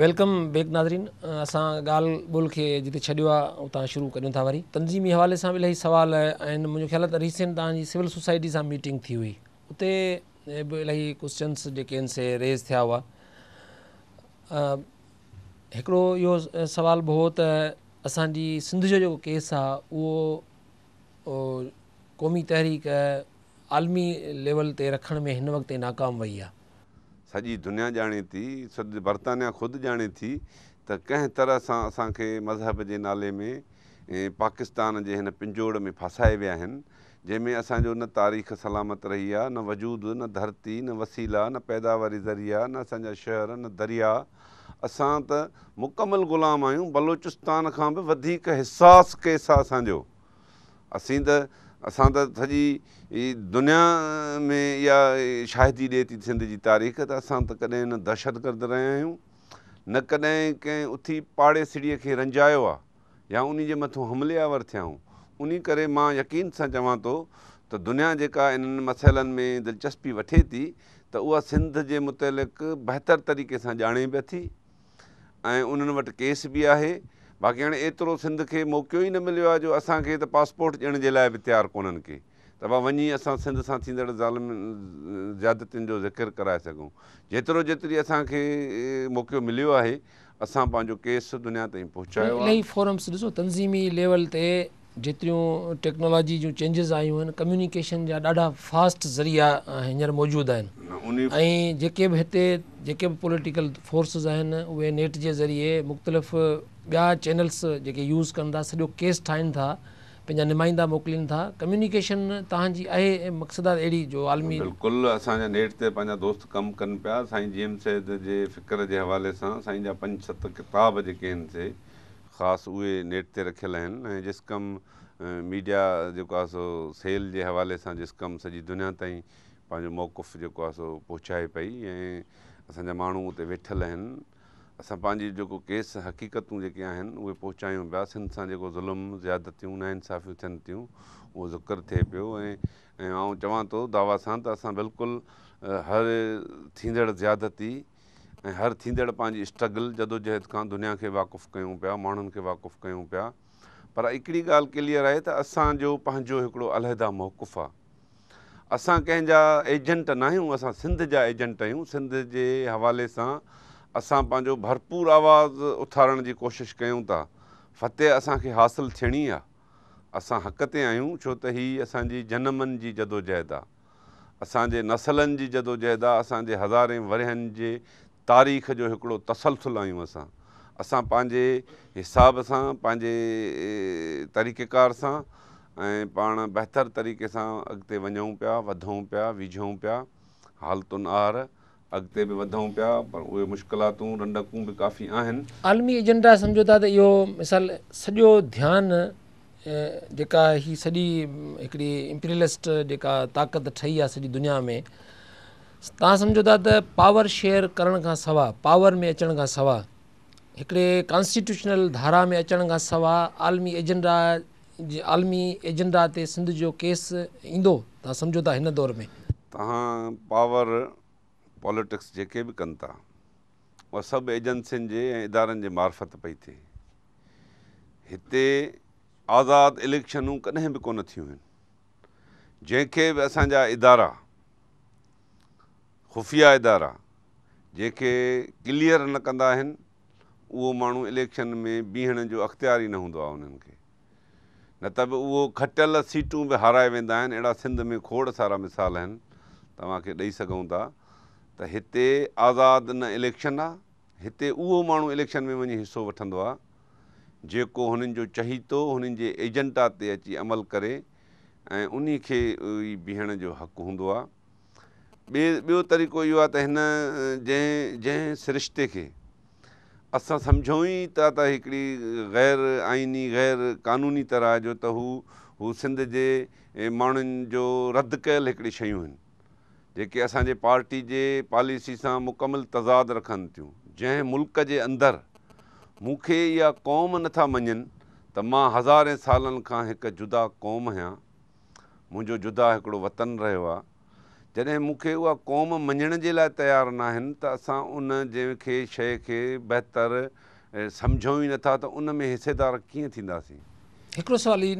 welcome bag Nadreen असां ॻाल्हि ॿोल खे जिते छॾियो आहे उतां शुरू कयूं था वरी तंज़ीमी हवाले सां बि इलाही सवाल आहिनि मुंहिंजो ख़्याल त रीसेंट तव्हांजी सिविल सोसाइटी सां मीटिंग थी हुई उते बि इलाही कोश्चन्स जेके आहिनि से रेज़ थिया हुआ हिकिड़ो इहो सवाल बि हो त असांजी सिंध जो जेको केस आहे उहो क़ौमी तहरीक आलमी लेवल ते रखण में हिन वक़्त नाकाम वई आहे सॼी दुनिया ॼाणे थी सॼी सॼ ख़ुदि ॼाणे थी त कंहिं तरह सां असांखे मज़हब जे नाले में पाकिस्तान जे हिन पिंजोड़ में फासाए विया आहिनि जंहिंमें असांजो न तारीख़ सलामत रही आहे न वजूद न धरती न वसीला न पैदावारी ज़रिया न असांजा शहर न दरिया असां त मुकमल ग़ुलाम आहियूं बलोचिस्तान खां बि वधीक हिसास केस आहे असांजो असीं त असां त सॼी दुनिया में इहा शाहिदी ॾिए थी सिंध जी तारीख़ त असां त कॾहिं न दहशत गर्द रहिया आहियूं न कॾहिं कंहिं उथी पाड़े सीड़ीअ खे रंजायो आहे या उन जे मथां थिया थियाऊं उन करे मां यकीन सां चवां थो त दुनिया जेका इन्हनि मसइलनि में दिलचस्पी वठे थी त उहा सिंध जे मुतलिक़ बहितर तरीक़े सां ॼाणे पियो थी ऐं उन्हनि वटि केस बि आहे बाक़ी हाणे एतिरो सिंध खे मौको ई न मिलियो आहे जो असांखे त पासपोर्ट ॾियण जे लाइ बि तयारु कोन्हनि के त भाउ वञी असां सिंध सां थींदड़ ज़ाल ज़्यादतियुनि जो ज़िक्र कराए सघूं जेतिरो जेतिरी असांखे मौक़ो मिलियो आहे असां पंहिंजो केस दुनिया ताईं पहुचायो इलाही फोरम्स ॾिसो तनज़ीमी लेवल ते जेतिरियूं टेक्नोलॉजी जूं चेंजिस आहियूं आहिनि कम्युनिकेशन जा ॾाढा फास्ट ज़रिया हींअर मौजूदु आहिनि ऐं जेके बि हिते जेके बि पॉलिटिकल फोर्सिस आहिनि उहे नेट जे ज़रिए मुख़्तलिफ़ ॿिया चैनल्स जेके यूज़ कनि था सॼो केस ठाहिनि था पंहिंजा निमाइंदा था कम्युनिकेशन तव्हांजी आहे ऐं मक़सदु अहिड़ी जो आलमी बिल्कुलु असांजा नेट ते पंहिंजा दोस्त कमु कनि पिया साईं जी एम सैद जे फ़िक्र जे हवाले सां साईं जा पंज सत किताब जेके आहिनि से ख़ासि उहे नेट ते रखियल आहिनि ऐं जिस कम मीडिया जेको आहे सो सेल जे हवाले सां जिस कम सॼी दुनिया ताईं पंहिंजो मौक़ु जेको आहे सो पहुचाए पई ऐं असांजा माण्हू उते वेठल असां पंहिंजी जेको केस हक़ीक़तूं जेके आहिनि उहे पहुचायूं पिया सिंध सां जेको ज़ुल्म ज़्यादतियूं नाइंसाफ़ियूं थियनि थियूं उहो ज़िक्र थिए पियो ऐं आउं चवां थो दावा सां त असां बिल्कुलु हर थींदड़ ज़्यादती ऐं हर थींदड़ पंहिंजी स्ट्रगल जदोजहद खां दुनिया खे वाक़ुफ़ु कयूं पिया माण्हुनि खे वाक़ुफ़ु कयूं पिया पर हिकिड़ी ॻाल्हि क्लियर आहे त असांजो पंहिंजो हिकिड़ो अलहदा मौक़ुफ़ु आहे असां कंहिंजा एजंट न आहियूं असां सिंध जा एजंट आहियूं सिंध जे हवाले सां असां पंहिंजो भरपूर आवाज़ु उथारण जी कोशिशि कयूं था फ़तेह असांखे हासिलु थियणी आहे असां हक़ ते आहियूं छो त हीअ असांजी जनमनि जी जदोजहद आहे असांजे नसलनि जी जदोजहिद आहे असांजे हज़ारे वरिहनि जे तारीख़ जो हिकिड़ो तसलसुल आहियूं असां असां पंहिंजे हिसाब सां पंहिंजे तरीक़ेकार सां ऐं पाण बहितर तरीक़े सां अॻिते वञूं पिया वधूं पिया विझूं पिया हालतुनि अॻिते बि बि वधूं पिया पर उहे मुश्किलातूं रंडकूं काफ़ी आहिनि आलमी एजेंडा सम्झो था त इहो मिसाल सॼो ध्यानु जेका हीअ सॼी हिकिड़ी इंपीरियलिस्ट जेका ताक़त ठही आहे सॼी दुनिया में तव्हां सम्झो था त पावर शेयर करण खां सवाइ पावर में अचण खां सवाइ हिकिड़े कॉन्स्टिट्यूशनल धारा में अचण खां सवाइ आलमी एजेंडा जे आलमी एजेंडा ते सिंध जो केस ईंदो तव्हां सम्झो था हिन दौर में तव्हां पावर पॉलिटिक्स जेके बि कनि था उहा सभु एजेंसियुनि जे ऐं इदारनि जे मार्फत पई थिए हिते आज़ादु इलेक्शनूं कॾहिं बि कोन थियूं आहिनि जंहिंखे बि असांजा इदारा ख़ुफ़िया इदारा जेके क्लियर न कंदा आहिनि उहो माण्हू इलेक्शन में बीहण जो अख़्तियार ई न हूंदो आहे उन्हनि खे न त बि उहो खटियल सीटूं बि हाराए वेंदा आहिनि अहिड़ा सिंध में खोड़ सारा मिसाल आहिनि तव्हांखे ॾेई सघूं था त हिते आज़ाद न इलेक्शन आहे हिते उहो माण्हू इलेक्शन में वञी हिसो वठंदो आहे जेको हुननि जो चहीतो हुननि जे एजंटा ते अची अमल करे ऐं उन खे बीहण जो हक़ु हूंदो आहे ॿिए ॿियो तरीक़ो इहो आहे त हिन जंहिं जंहिं सिरिश्ते खे असां सम्झूं ई त त हिकिड़ी ग़ैर आइनी ग़ैर कानूनी तरह जो त हू हू सिंध जे माण्हुनि जो रदि कयल हिकिड़ी शयूं आहिनि जेके असांजे पार्टी जे पॉलिसी सां मुकमल तज़ाद रखनि थियूं जंहिं मुल्क जे अंदरि मूंखे इहा क़ौम नथा मञनि त मां हज़ारे सालनि खां हिकु जुदा क़ौम आहियां मुंहिंजो जुदा हिकिड़ो वतन रहियो आहे जॾहिं मूंखे उहा क़ौम मञण जे लाइ तयारु न आहिनि त असां उन जंहिंखे शइ खे बहितरु सम्झूं ई नथा त उन में हिसेदार कीअं थींदासीं हिकिड़ो सवालु इहो